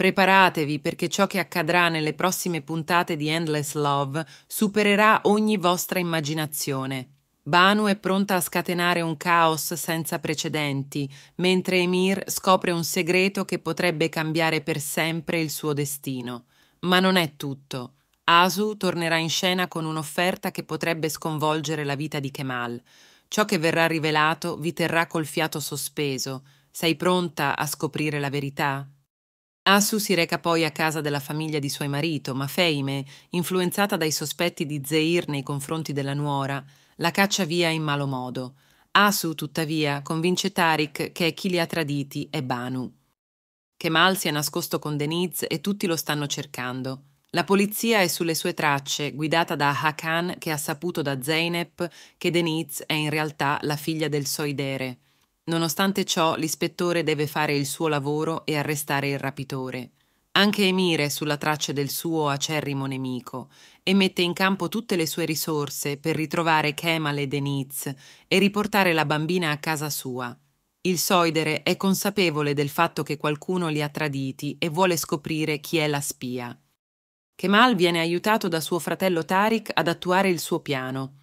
Preparatevi perché ciò che accadrà nelle prossime puntate di Endless Love supererà ogni vostra immaginazione. Banu è pronta a scatenare un caos senza precedenti, mentre Emir scopre un segreto che potrebbe cambiare per sempre il suo destino. Ma non è tutto. Asu tornerà in scena con un'offerta che potrebbe sconvolgere la vita di Kemal. Ciò che verrà rivelato vi terrà col fiato sospeso. Sei pronta a scoprire la verità? Asu si reca poi a casa della famiglia di suo marito, ma Feime, influenzata dai sospetti di Zeir nei confronti della nuora, la caccia via in malo modo. Asu, tuttavia, convince Tarik che chi li ha traditi è Banu. Kemal si è nascosto con Deniz e tutti lo stanno cercando. La polizia è sulle sue tracce, guidata da Hakan che ha saputo da Zeynep che Deniz è in realtà la figlia del Soidere. Nonostante ciò, l'ispettore deve fare il suo lavoro e arrestare il rapitore. Anche Emir è sulla traccia del suo acerrimo nemico e mette in campo tutte le sue risorse per ritrovare Kemal e Deniz e riportare la bambina a casa sua. Il Soidere è consapevole del fatto che qualcuno li ha traditi e vuole scoprire chi è la spia. Kemal viene aiutato da suo fratello Tariq ad attuare il suo piano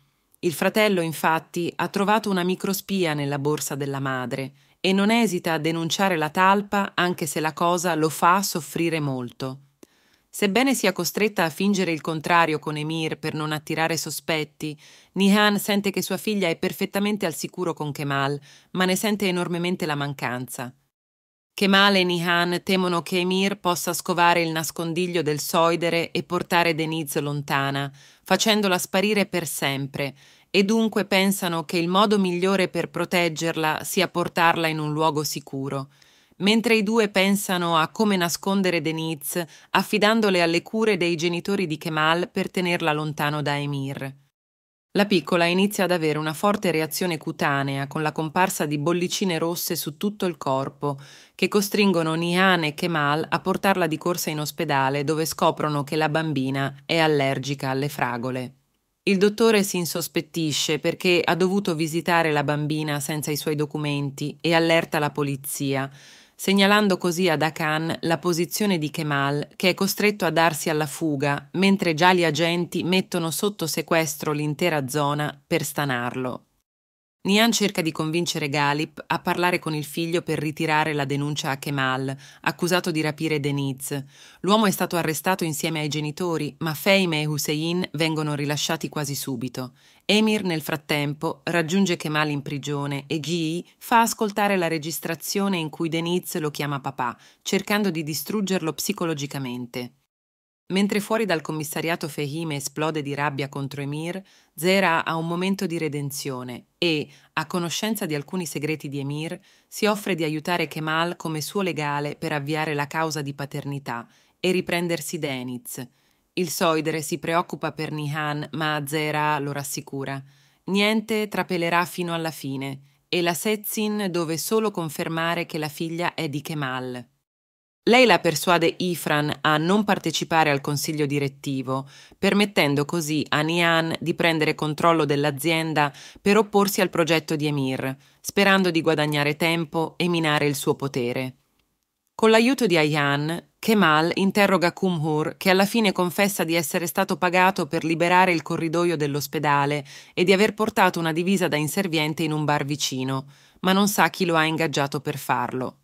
il fratello, infatti, ha trovato una microspia nella borsa della madre e non esita a denunciare la talpa anche se la cosa lo fa soffrire molto. Sebbene sia costretta a fingere il contrario con Emir per non attirare sospetti, Nihan sente che sua figlia è perfettamente al sicuro con Kemal, ma ne sente enormemente la mancanza. Kemal e Nihan temono che Emir possa scovare il nascondiglio del Soidere e portare Deniz lontana, facendola sparire per sempre, e dunque pensano che il modo migliore per proteggerla sia portarla in un luogo sicuro, mentre i due pensano a come nascondere Denise, affidandole alle cure dei genitori di Kemal per tenerla lontano da Emir. La piccola inizia ad avere una forte reazione cutanea con la comparsa di bollicine rosse su tutto il corpo, che costringono Nihan e Kemal a portarla di corsa in ospedale dove scoprono che la bambina è allergica alle fragole. Il dottore si insospettisce perché ha dovuto visitare la bambina senza i suoi documenti e allerta la polizia, segnalando così ad Akan la posizione di Kemal, che è costretto a darsi alla fuga, mentre già gli agenti mettono sotto sequestro l'intera zona per stanarlo. Nian cerca di convincere Galip a parlare con il figlio per ritirare la denuncia a Kemal, accusato di rapire Deniz. L'uomo è stato arrestato insieme ai genitori, ma Feime e Hussein vengono rilasciati quasi subito. Emir, nel frattempo, raggiunge Kemal in prigione e Guy fa ascoltare la registrazione in cui Deniz lo chiama papà, cercando di distruggerlo psicologicamente. Mentre fuori dal commissariato Fehime esplode di rabbia contro Emir, Zera ha un momento di redenzione e, a conoscenza di alcuni segreti di Emir, si offre di aiutare Kemal come suo legale per avviare la causa di paternità e riprendersi Deniz. Il Soidere si preoccupa per Nihan, ma Zera lo rassicura. Niente trapelerà fino alla fine e la Setzin dove solo confermare che la figlia è di Kemal. Lei la persuade Ifran a non partecipare al consiglio direttivo, permettendo così a Nian di prendere controllo dell'azienda per opporsi al progetto di Emir, sperando di guadagnare tempo e minare il suo potere. Con l'aiuto di Ayan, Kemal interroga Kumhur, che alla fine confessa di essere stato pagato per liberare il corridoio dell'ospedale e di aver portato una divisa da inserviente in un bar vicino, ma non sa chi lo ha ingaggiato per farlo.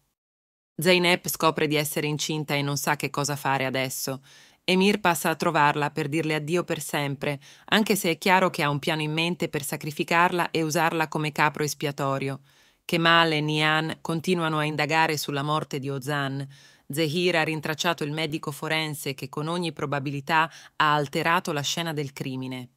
Zeynep scopre di essere incinta e non sa che cosa fare adesso. Emir passa a trovarla per dirle addio per sempre, anche se è chiaro che ha un piano in mente per sacrificarla e usarla come capro espiatorio. Kemal e Nian continuano a indagare sulla morte di Ozan. Zehir ha rintracciato il medico forense che con ogni probabilità ha alterato la scena del crimine.